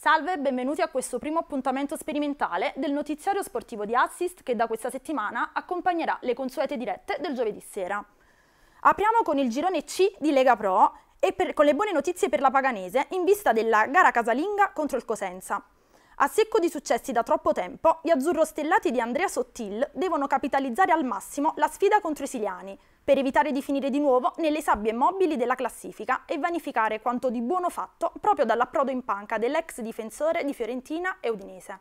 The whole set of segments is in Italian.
Salve e benvenuti a questo primo appuntamento sperimentale del notiziario sportivo di Assist che da questa settimana accompagnerà le consuete dirette del giovedì sera. Apriamo con il girone C di Lega Pro e per, con le buone notizie per la Paganese in vista della gara casalinga contro il Cosenza. A secco di successi da troppo tempo, gli azzurro stellati di Andrea Sottil devono capitalizzare al massimo la sfida contro i siliani per evitare di finire di nuovo nelle sabbie mobili della classifica e vanificare quanto di buono fatto proprio dall'approdo in panca dell'ex difensore di Fiorentina e Udinese.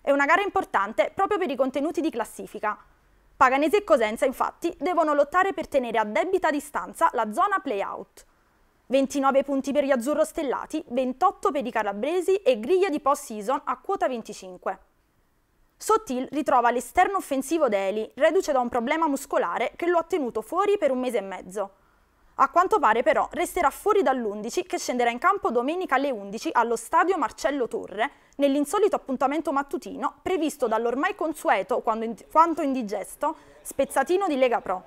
È una gara importante proprio per i contenuti di classifica, Paganese e Cosenza infatti devono lottare per tenere a debita distanza la zona play-out. 29 punti per gli azzurro stellati, 28 per i calabresi e griglia di post-season a quota 25. Sottil ritrova l'esterno offensivo Deli, reduce da un problema muscolare che lo ha tenuto fuori per un mese e mezzo. A quanto pare però resterà fuori dall'11 che scenderà in campo domenica alle 11 allo stadio Marcello Torre nell'insolito appuntamento mattutino previsto dall'ormai consueto quanto indigesto spezzatino di Lega Pro.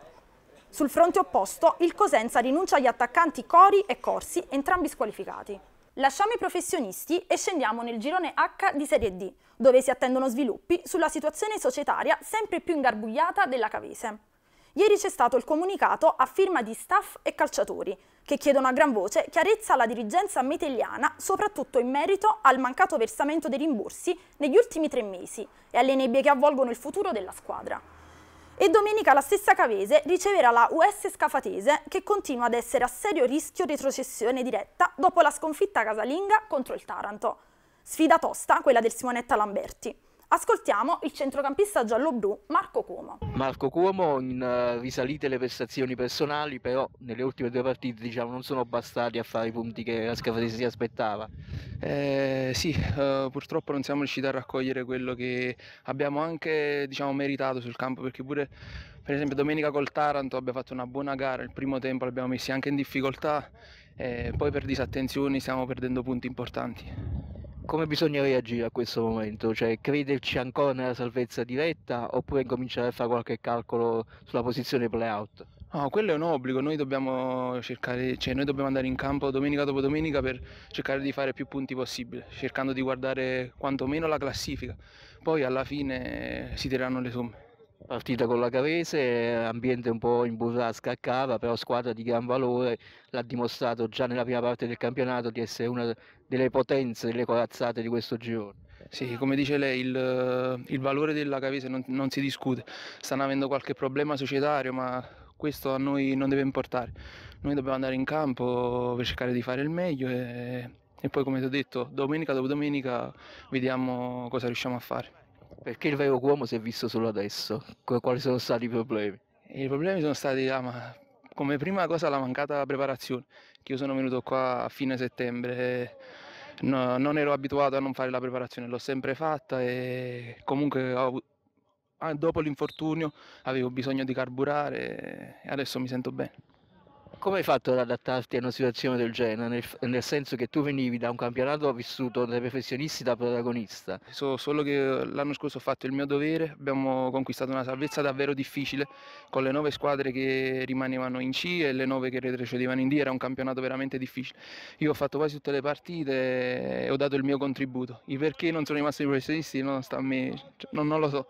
Sul fronte opposto il Cosenza rinuncia agli attaccanti Cori e Corsi, entrambi squalificati. Lasciamo i professionisti e scendiamo nel girone H di Serie D, dove si attendono sviluppi sulla situazione societaria sempre più ingarbugliata della Cavese. Ieri c'è stato il comunicato a firma di staff e calciatori, che chiedono a gran voce chiarezza alla dirigenza metelliana, soprattutto in merito al mancato versamento dei rimborsi negli ultimi tre mesi e alle nebbie che avvolgono il futuro della squadra. E domenica la stessa Cavese riceverà la US Scafatese, che continua ad essere a serio rischio retrocessione diretta dopo la sconfitta casalinga contro il Taranto. Sfida tosta quella del Simonetta Lamberti. Ascoltiamo il centrocampista giallo-blu Marco Cuomo. Marco Cuomo in eh, risalite le prestazioni personali, però nelle ultime due partite diciamo, non sono bastati a fare i punti che la Scafati si aspettava. Eh, sì, eh, purtroppo non siamo riusciti a raccogliere quello che abbiamo anche diciamo, meritato sul campo, perché pure per esempio domenica col Taranto abbiamo fatto una buona gara, il primo tempo l'abbiamo messi anche in difficoltà, eh, poi per disattenzioni stiamo perdendo punti importanti come bisogna reagire a questo momento? Cioè, crederci ancora nella salvezza diretta oppure cominciare a fare qualche calcolo sulla posizione playout? No, quello è un obbligo, noi dobbiamo, cercare, cioè, noi dobbiamo andare in campo domenica dopo domenica per cercare di fare più punti possibile, cercando di guardare quantomeno la classifica, poi alla fine eh, si tireranno le somme. Partita con la Cavese, ambiente un po' in burrasca a cava, però squadra di gran valore, l'ha dimostrato già nella prima parte del campionato di essere una delle potenze, delle corazzate di questo girone. Sì, come dice lei, il, eh, il valore della Cavese non, non si discute. Stanno avendo qualche problema societario, ma questo a noi non deve importare. Noi dobbiamo andare in campo per cercare di fare il meglio e, e, poi, come ti ho detto, domenica dopo domenica vediamo cosa riusciamo a fare. Perché il vero uomo si è visto solo adesso? Quali sono stati i problemi? I problemi sono stati, ah, ma, come prima cosa, la mancata preparazione che io sono venuto qua a fine settembre. No, non ero abituato a non fare la preparazione, l'ho sempre fatta e comunque ho, ah, dopo l'infortunio avevo bisogno di carburare e adesso mi sento bene come hai fatto ad adattarti a una situazione del genere? Nel, nel, senso che tu venivi da un campionato vissuto dai professionisti da protagonista. So solo che l'anno scorso ho fatto il mio dovere, abbiamo conquistato una salvezza davvero difficile con le nove squadre che rimanevano in C e le nove che retrocedevano in D, era un campionato veramente difficile. Io ho fatto quasi tutte le partite e ho dato il mio contributo. Il perché non sono rimasti i professionisti non sta a me, cioè, non, non lo so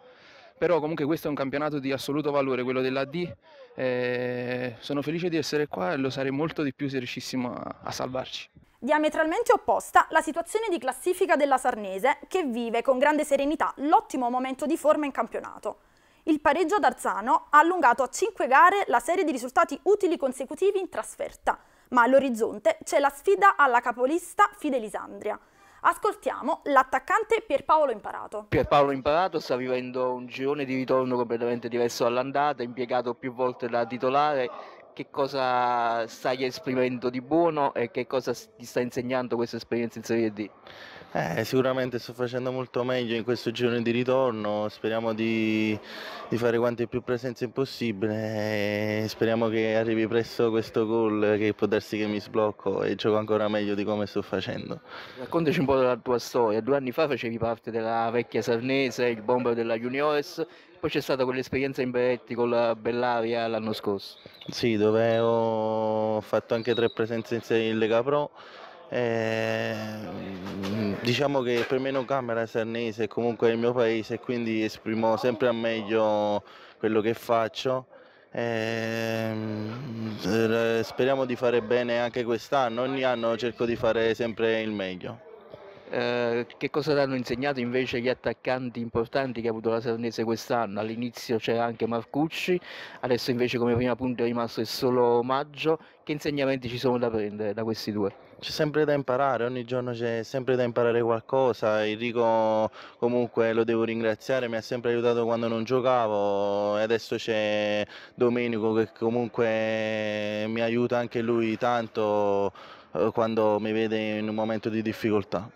però comunque questo è un campionato di assoluto valore, quello della D, eh, sono felice di essere qua e lo sarei molto di più se riuscissimo a, a salvarci. Diametralmente opposta la situazione di classifica della Sarnese, che vive con grande serenità l'ottimo momento di forma in campionato. Il pareggio ad Arzano ha allungato a 5 gare la serie di risultati utili consecutivi in trasferta, ma all'orizzonte c'è la sfida alla capolista Fidelisandria. Ascoltiamo l'attaccante Pierpaolo Imparato. Pierpaolo Imparato sta vivendo un girone di ritorno completamente diverso dall'andata, impiegato più volte da titolare. Che cosa stai esprimendo di buono e che cosa ti sta insegnando questa esperienza in Serie D? Eh, sicuramente sto facendo molto meglio in questo girone di ritorno, speriamo di, di fare quante più presenze possibile e speriamo che arrivi presto questo gol che può darsi che mi sblocco e gioco ancora meglio di come sto facendo. Raccontaci un po' della tua storia, due anni fa facevi parte della vecchia Sarnese, il bomber della Juniores, poi c'è stata quell'esperienza in Beretti con la Bellaria l'anno scorso. Sì, dove ho fatto anche tre presenze in Lega Pro. Eh, Diciamo che per me non Camera Sarnese, è comunque il mio paese e quindi esprimo sempre al meglio quello che faccio. E ehm, eh, speriamo di fare bene anche quest'anno, ogni anno cerco di fare sempre il meglio. Eh, che cosa ti hanno insegnato invece gli attaccanti importanti che ha avuto la Sarnese quest'anno? All'inizio c'era anche Marcucci, adesso invece come prima punto è rimasto il solo Maggio. Che insegnamenti ci sono da prendere da questi due? C'è sempre da imparare, ogni giorno c'è sempre da imparare qualcosa. Enrico comunque lo devo ringraziare, mi ha sempre aiutato quando non giocavo e adesso c'è Domenico che comunque mi aiuta anche lui tanto eh, quando mi vede in un momento di difficoltà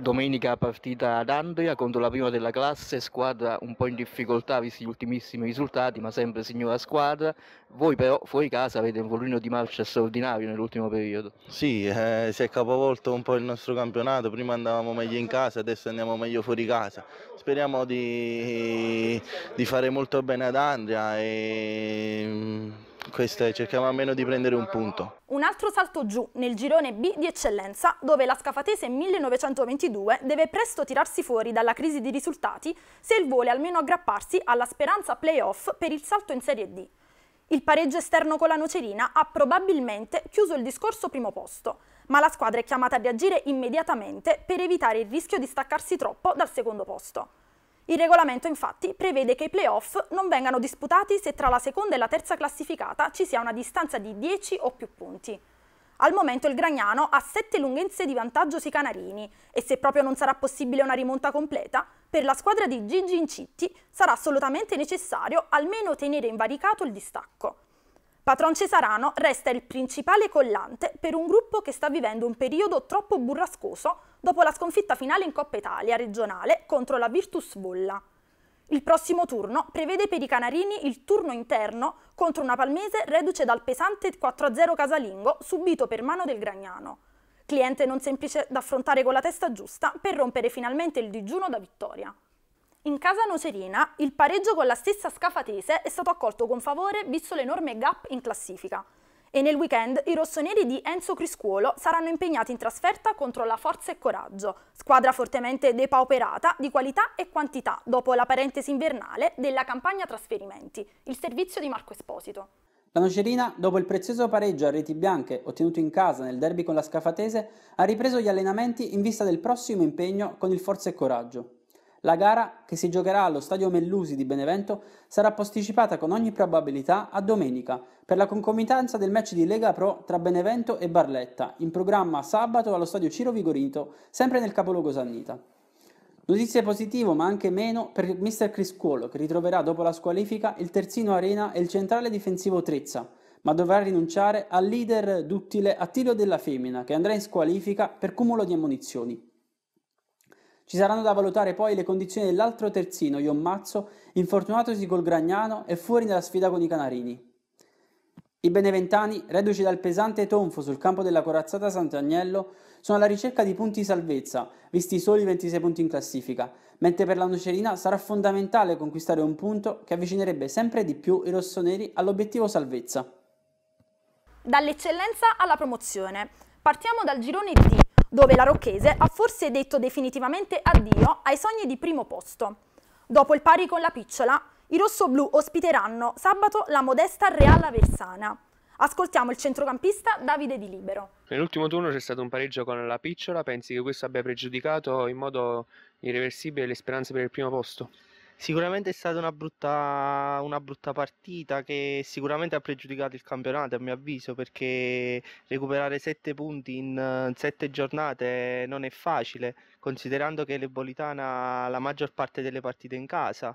domenica partita ad Andria contro la prima della classe, squadra un po' in difficoltà visti gli ultimissimi risultati, ma sempre signora squadra. Voi però fuori casa avete un volumino di marcia straordinario nell'ultimo periodo. Sì, eh, si è capovolto un po' il nostro campionato, prima andavamo meglio in casa, adesso andiamo meglio fuori casa. Speriamo di, di fare molto bene ad Andria e questa è, cerchiamo almeno di prendere un punto. Un altro salto giù nel girone B di eccellenza, dove la Scafatese 1922 deve presto tirarsi fuori dalla crisi di risultati se il vuole almeno aggrapparsi alla speranza playoff per il salto in Serie D. Il pareggio esterno con la Nocerina ha probabilmente chiuso il discorso primo posto, ma la squadra è chiamata a reagire immediatamente per evitare il rischio di staccarsi troppo dal secondo posto. Il regolamento infatti prevede che i playoff non vengano disputati se tra la seconda e la terza classificata ci sia una distanza di 10 o più punti. Al momento il Gragnano ha 7 lunghezze di vantaggio sui Canarini e se proprio non sarà possibile una rimonta completa, per la squadra di Gigi Incitti sarà assolutamente necessario almeno tenere invaricato il distacco. Patron Cesarano resta il principale collante per un gruppo che sta vivendo un periodo troppo burrascoso dopo la sconfitta finale in Coppa Italia regionale contro la Virtus Bolla. Il prossimo turno prevede per i Canarini il turno interno contro una Palmese reduce dal pesante 4-0 casalingo subito per mano del Gragnano. Cliente non semplice da affrontare con la testa giusta per rompere finalmente il digiuno da vittoria. In casa nocerina il pareggio con la stessa Scafatese è stato accolto con favore visto l'enorme gap in classifica. E nel weekend i rossoneri di Enzo Criscuolo saranno impegnati in trasferta contro la Forza e Coraggio, squadra fortemente depauperata di qualità e quantità dopo la parentesi invernale della campagna trasferimenti, il servizio di Marco Esposito. La Nocerina, dopo il prezioso pareggio a reti bianche ottenuto in casa nel derby con la Scafatese, ha ripreso gli allenamenti in vista del prossimo impegno con il Forza e Coraggio. La gara, che si giocherà allo stadio Mellusi di Benevento, sarà posticipata con ogni probabilità a domenica per la concomitanza del match di Lega Pro tra Benevento e Barletta, in programma sabato allo stadio Ciro Vigorito, sempre nel capoluogo Sannita. Notizie positive ma anche meno per Mr. Criscuolo che ritroverà dopo la squalifica il terzino Arena e il centrale difensivo Trezza, ma dovrà rinunciare al leader duttile Attilio della Femmina che andrà in squalifica per cumulo di ammunizioni. Ci saranno da valutare poi le condizioni dell'altro terzino, Iommazzo, infortunatosi col Gragnano e fuori nella sfida con i Canarini. I beneventani, reduci dal pesante tonfo sul campo della corazzata Sant'Agnello, sono alla ricerca di punti salvezza, visti soli 26 punti in classifica, mentre per la Nocerina sarà fondamentale conquistare un punto che avvicinerebbe sempre di più i rossoneri all'obiettivo salvezza. Dall'eccellenza alla promozione. Partiamo dal girone D dove la Rocchese ha forse detto definitivamente addio ai sogni di primo posto. Dopo il pari con la Picciola, i rossoblù ospiteranno sabato la modesta Real Aversana. Ascoltiamo il centrocampista Davide Di Libero. Nell'ultimo turno c'è stato un pareggio con la Picciola, pensi che questo abbia pregiudicato in modo irreversibile le speranze per il primo posto? Sicuramente è stata una brutta, una brutta partita che sicuramente ha pregiudicato il campionato a mio avviso perché recuperare 7 punti in 7 giornate non è facile considerando che l'Ebolitana ha la maggior parte delle partite in casa.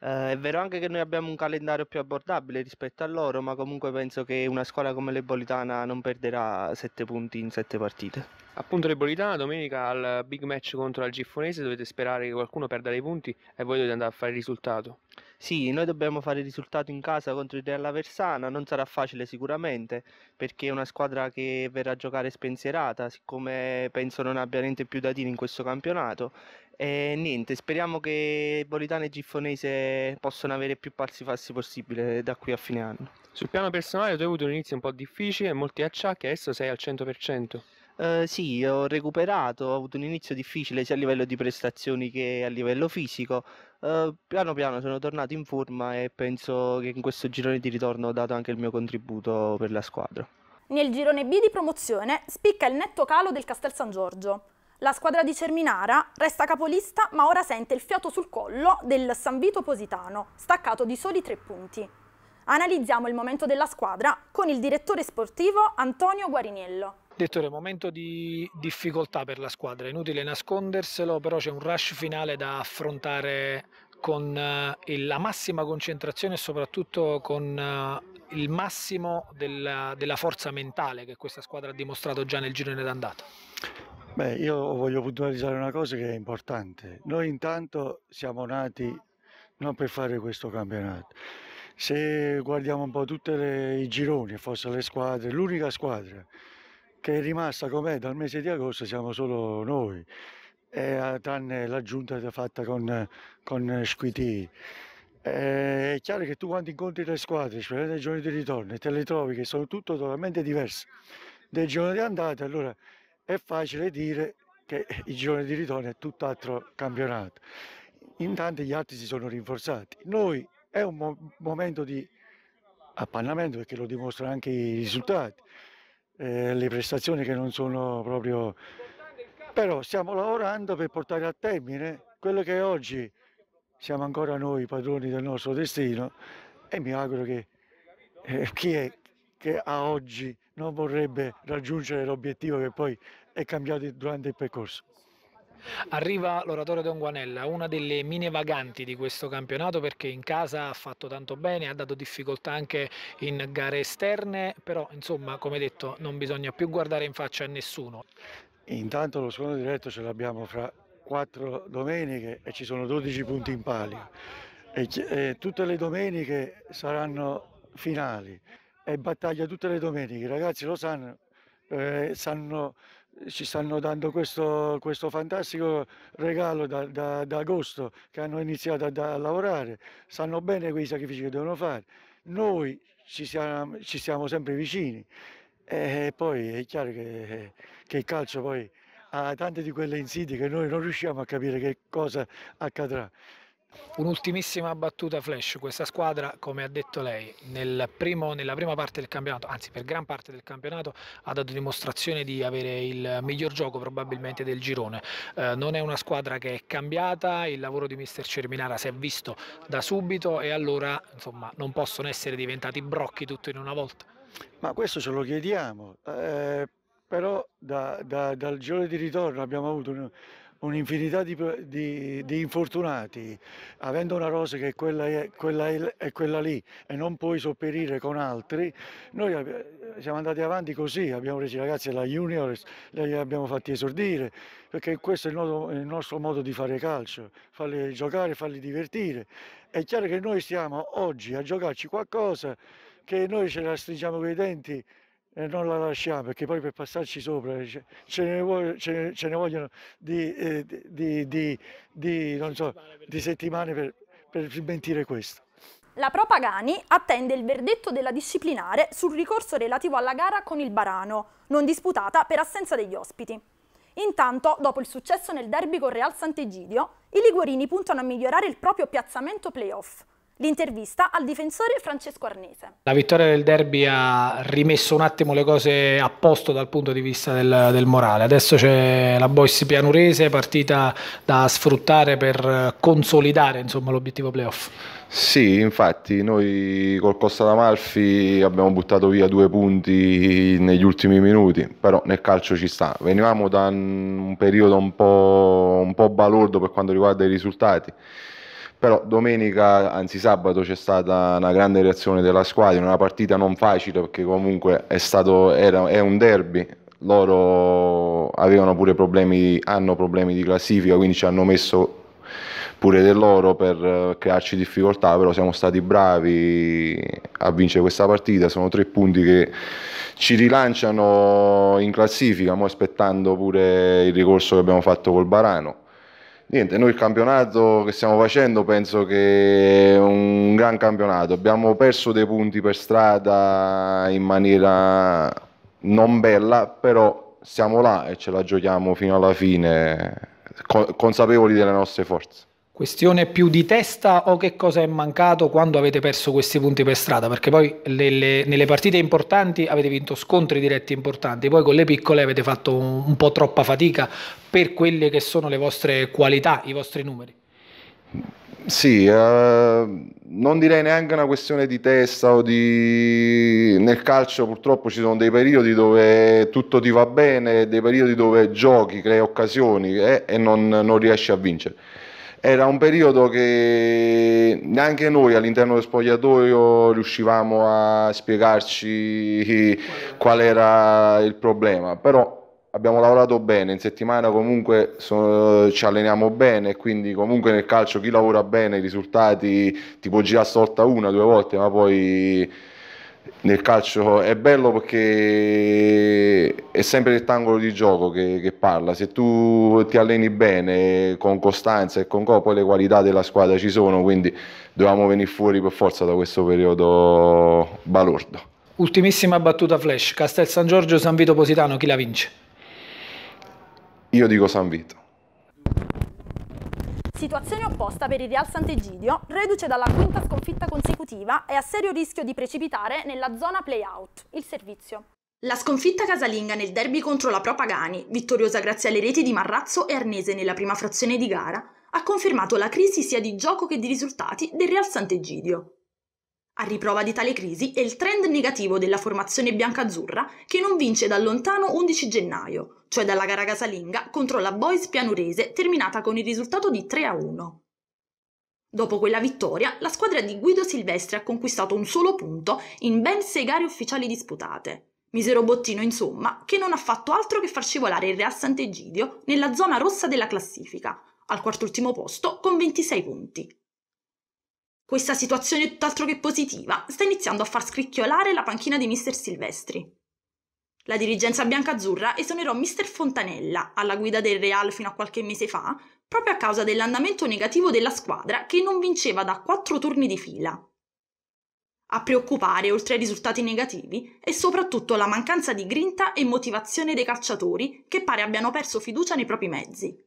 Eh, è vero anche che noi abbiamo un calendario più abbordabile rispetto a loro, ma comunque penso che una squadra come l'Ebolitana non perderà 7 punti in 7 partite. Appunto Tripolitana, domenica al big match contro il Giffonese dovete sperare che qualcuno perda dei punti e voi dovete andare a fare il risultato. Sì, noi dobbiamo fare il risultato in casa contro il Real Versana, non sarà facile sicuramente perché è una squadra che verrà a giocare spensierata, siccome penso non abbia niente più da dire in questo campionato. E niente, speriamo che Bolitano e Giffonese possano avere più passi falsi possibile da qui a fine anno. Sul piano personale tu hai avuto un inizio un po' difficile, molti acciacchi, adesso sei al 100%. Ehm, sì, ho recuperato, ho avuto un inizio difficile sia a livello di prestazioni che a livello fisico. Eh, piano piano sono tornato in forma e penso che in questo girone di ritorno ho dato anche il mio contributo per la squadra. Nel girone B di promozione spicca il netto calo del Castel San Giorgio. La squadra di Cerminara resta capolista ma ora sente il fiato sul collo del San Vito Positano, staccato di soli tre punti. Analizziamo il momento della squadra con il direttore sportivo Antonio Guariniello. Dettore, momento di difficoltà per la squadra, inutile nasconderselo, però c'è un rush finale da affrontare con eh, la massima concentrazione e soprattutto con eh, il massimo della, della forza mentale che questa squadra ha dimostrato già nel girone d'andata. Beh, io voglio puntualizzare una cosa che è importante. Noi intanto siamo nati non per fare questo campionato. Se guardiamo un po' tutti i gironi, forse le squadre, l'unica squadra che è rimasta com'è dal mese di agosto siamo solo noi, e, eh, tranne l'aggiunta fatta con, con Squiti. Eh, è chiaro che tu quando incontri le squadre, specialmente nei giorni di ritorno, e te le trovi che sono tutte totalmente diverse dai giorni di andata, allora è facile dire che i giorni di ritorno è tutt'altro campionato. Intanto gli altri si sono rinforzati. Noi è un mo momento di appannamento perché lo dimostrano anche i risultati eh, le prestazioni che non sono proprio... Però stiamo lavorando per portare a termine quello che oggi siamo ancora noi padroni del nostro destino e mi auguro che eh, chi è che a oggi non vorrebbe raggiungere l'obiettivo che poi è cambiato durante il percorso. Arriva l'oratore Don Guanella, una delle mine vaganti di questo campionato perché in casa ha fatto tanto bene, ha dato difficoltà anche in gare esterne, però insomma come detto non bisogna più guardare in faccia a nessuno. Intanto lo scontro diretto ce l'abbiamo fra quattro domeniche e ci sono 12 punti in palio e, e tutte le domeniche saranno finali è battaglia tutte le domeniche, i ragazzi lo sanno, eh, sanno ci stanno dando questo, questo fantastico regalo da, da, da, agosto che hanno iniziato a, da, a, lavorare, sanno bene quei sacrifici che devono fare, noi ci siamo, ci siamo sempre vicini e poi è chiaro che, che, il calcio poi ha tante di quelle insidie che noi non riusciamo a capire che cosa accadrà. Un'ultimissima battuta flash, questa squadra come ha detto lei nel primo, nella prima parte del campionato, anzi per gran parte del campionato ha dato dimostrazione di avere il miglior gioco probabilmente del girone, eh, non è una squadra che è cambiata, il lavoro di mister Cerminara si è visto da subito e allora insomma, non possono essere diventati brocchi tutto in una volta. Ma questo ce lo chiediamo, eh, però da, da, dal girone di ritorno abbiamo avuto... Un un'infinità di, di, di, infortunati, avendo una rosa che quella è quella, è quella lì e non puoi sopperire con altri, noi siamo andati avanti così, abbiamo preso i ragazzi della Juniors, li abbiamo fatti esordire, perché questo è il nostro, il nostro modo di fare calcio, farli giocare, farli divertire. È chiaro che noi stiamo oggi a giocarci qualcosa che noi ce la stringiamo i denti e non la lasciamo perché poi per passarci sopra ce, ce, ne, vuoi, ce, ne, ce ne, vogliono di, eh, di, di, di so, settimane per, per smentire questo. La Pro Pagani attende il verdetto della disciplinare sul ricorso relativo alla gara con il Barano, non disputata per assenza degli ospiti. Intanto, dopo il successo nel derby con Real Sant'Egidio, i liguorini puntano a migliorare il proprio piazzamento playoff, L'intervista al difensore Francesco Arnese. La vittoria del derby ha rimesso un attimo le cose a posto dal punto di vista del, del morale. Adesso c'è la Boys pianurese, partita da sfruttare per consolidare l'obiettivo playoff. Sì, infatti noi col Costa d'Amalfi abbiamo buttato via due punti negli ultimi minuti, però nel calcio ci sta. Venivamo da un periodo un po', un po balordo per quanto riguarda i risultati però domenica, anzi sabato, c'è stata una grande reazione della squadra, una partita non facile perché comunque è, stato, era, è un derby, loro problemi, hanno problemi di classifica, quindi ci hanno messo pure dell'oro per eh, crearci difficoltà, però siamo stati bravi a vincere questa partita, sono tre punti che ci rilanciano in classifica, mo aspettando pure il ricorso che abbiamo fatto col Barano. Niente, noi il campionato che stiamo facendo penso che è un gran campionato. Abbiamo perso dei punti per strada in maniera non bella, però siamo là e ce la giochiamo fino alla fine, consapevoli delle nostre forze. Questione più di testa o che cosa è mancato quando avete perso questi punti per strada? Perché poi nelle, nelle partite importanti avete vinto scontri diretti importanti, poi con le piccole avete fatto un, un po' troppa fatica per quelle che sono le vostre qualità, i vostri numeri. Sì, eh, non direi neanche una questione di testa o di... Nel calcio purtroppo ci sono dei periodi dove tutto ti va bene, dei periodi dove giochi, crei occasioni eh, e non, non riesci a vincere era un periodo che neanche noi all'interno del spogliatoio riuscivamo a spiegarci qual era il problema, però abbiamo lavorato bene, in settimana comunque so, ci alleniamo bene, quindi comunque nel calcio chi lavora bene i risultati tipo gira storta una, due volte, ma poi nel calcio è bello perché è sempre il tangolo di gioco che, che, parla. Se tu ti alleni bene, con costanza e con co, poi le qualità della squadra ci sono, quindi dovevamo venire fuori per forza da questo periodo balordo. Ultimissima battuta flash, Castel San Giorgio, San Vito Positano, chi la vince? Io dico San Vito. Situazione opposta per il Real Sant'Egidio, reduce dalla quinta sconfitta consecutiva e a serio rischio di precipitare nella zona play-out, il servizio. La sconfitta casalinga nel derby contro la Pro Pagani, vittoriosa grazie alle reti di Marrazzo e Arnese nella prima frazione di gara, ha confermato la crisi sia di gioco che di risultati del Real Sant'Egidio. A riprova di tale crisi è il trend negativo della formazione biancazzurra che non vince dal lontano 11 gennaio, cioè dalla gara casalinga contro la Boys pianurese terminata con il risultato di 3 a 1. Dopo quella vittoria, la squadra di Guido Silvestri ha conquistato un solo punto in ben sei gare ufficiali disputate. Misero bottino, insomma, che non ha fatto altro che far scivolare il Real Sant'Egidio nella zona rossa della classifica, al quart'ultimo posto con 26 punti. Questa situazione tutt'altro che positiva sta iniziando a far scricchiolare la panchina di Mr. Silvestri. La dirigenza biancazzurra esonerò Mr. Fontanella, alla guida del Real fino a qualche mese fa, proprio a causa dell'andamento negativo della squadra che non vinceva da quattro turni di fila. A preoccupare, oltre ai risultati negativi, è soprattutto la mancanza di grinta e motivazione dei calciatori che pare abbiano perso fiducia nei propri mezzi.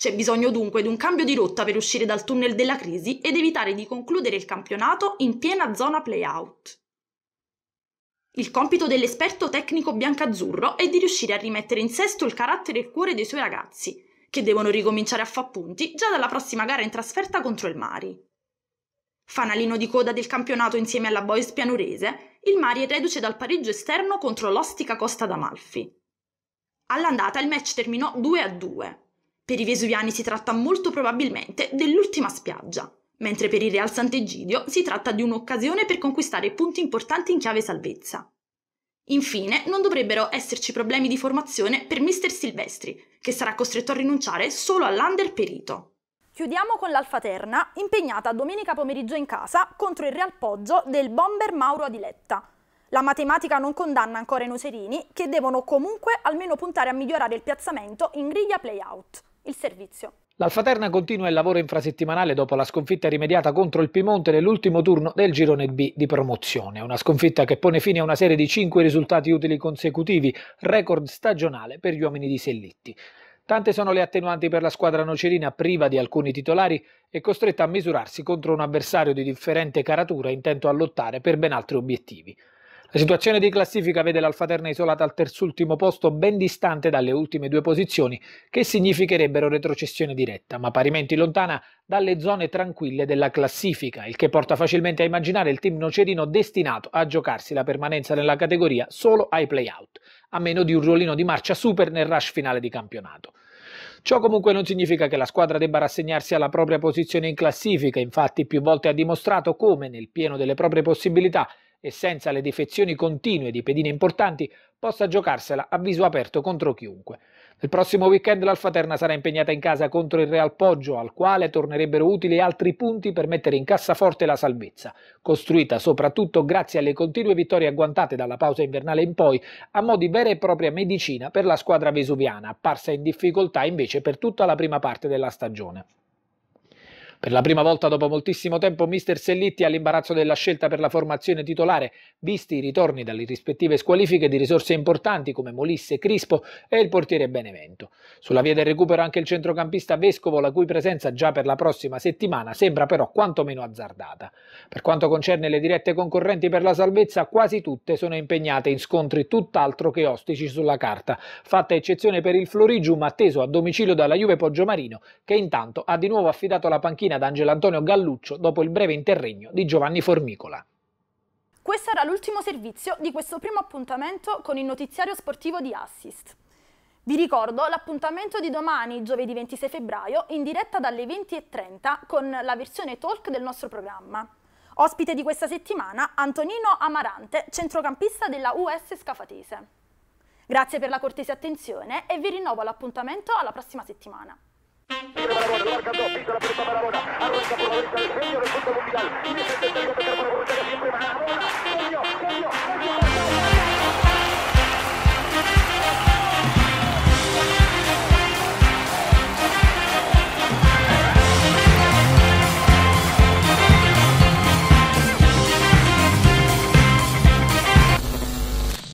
C'è bisogno dunque di un cambio di rotta per uscire dal tunnel della crisi ed evitare di concludere il campionato in piena zona play-out. Il compito dell'esperto tecnico biancazzurro è di riuscire a rimettere in sesto il carattere e il cuore dei suoi ragazzi, che devono ricominciare a far punti già dalla prossima gara in trasferta contro il Mari. Fanalino di coda del campionato insieme alla Boys pianurese, il Mari è reduce dal pareggio esterno contro l'ostica Costa d'Amalfi. All'andata il match terminò 2 a 2. Per i vesuviani si tratta molto probabilmente dell'ultima spiaggia, mentre per il Real Sant'Egidio si tratta di un'occasione per conquistare punti importanti in chiave salvezza. Infine, non dovrebbero esserci problemi di formazione per Mr. Silvestri, che sarà costretto a rinunciare solo all'under perito. Chiudiamo con l'Alfaterna, impegnata domenica pomeriggio in casa contro il Real Poggio del bomber Mauro Adiletta. La matematica non condanna ancora i Nocerini, che devono comunque almeno puntare a migliorare il piazzamento in griglia play-out il servizio. L'Alfaterna continua il lavoro infrasettimanale dopo la sconfitta rimediata contro il Piemonte nell'ultimo turno del girone B di promozione. Una sconfitta che pone fine a una serie di 5 risultati utili consecutivi, record stagionale per gli uomini di Sellitti. Tante sono le attenuanti per la squadra nocerina priva di alcuni titolari e costretta a misurarsi contro un avversario di differente caratura intento a lottare per ben altri obiettivi. La situazione di classifica vede l'Alfa Terna isolata al terzultimo posto, ben distante dalle ultime due posizioni, che significherebbero retrocessione diretta, ma parimenti lontana dalle zone tranquille della classifica, il che porta facilmente a immaginare il team nocerino destinato a giocarsi la permanenza nella categoria solo ai play-out, a meno di un ruolino di marcia super nel rush finale di campionato. Ciò comunque non significa che la squadra debba rassegnarsi alla propria posizione in classifica, infatti più volte ha dimostrato come, nel pieno delle proprie possibilità, e senza le defezioni continue di pedine importanti possa giocarsela a viso aperto contro chiunque. Nel prossimo weekend l'Alfaterna sarà impegnata in casa contro il Real Poggio, al quale tornerebbero utili altri punti per mettere in cassaforte la salvezza, costruita soprattutto grazie alle continue vittorie agguantate dalla pausa invernale in poi, a mo' di vera e propria medicina per la squadra vesuviana, apparsa in difficoltà invece per tutta la prima parte della stagione. Per la prima volta dopo moltissimo tempo mister Sellitti ha l'imbarazzo della scelta per la formazione titolare, visti i ritorni dalle rispettive squalifiche di risorse importanti come Molisse, Crispo e il portiere Benevento. Sulla via del recupero anche il centrocampista Vescovo, la cui presenza già per la prossima settimana sembra però quantomeno azzardata. Per quanto concerne le dirette concorrenti per la salvezza, quasi tutte sono impegnate in scontri tutt'altro che ostici sulla carta, fatta eccezione per il Florigium atteso a domicilio dalla Juve Poggiomarino, che intanto ha di nuovo affidato la panchina mattina da Antonio Galluccio dopo il breve interregno di Giovanni Formicola. Questo era l'ultimo servizio di questo primo appuntamento con il notiziario sportivo di Assist. Vi ricordo l'appuntamento di domani, giovedì 26 febbraio, in diretta dalle 20.30 con la versione talk del nostro programma. Ospite di questa settimana Antonino Amarante, centrocampista della US Scafatese. Grazie per la cortese attenzione e vi rinnovo l'appuntamento alla prossima settimana. Arranca por la derecha el genio del punto mundial. Y es el por que para siempre Marabona! Genio, genio, genio.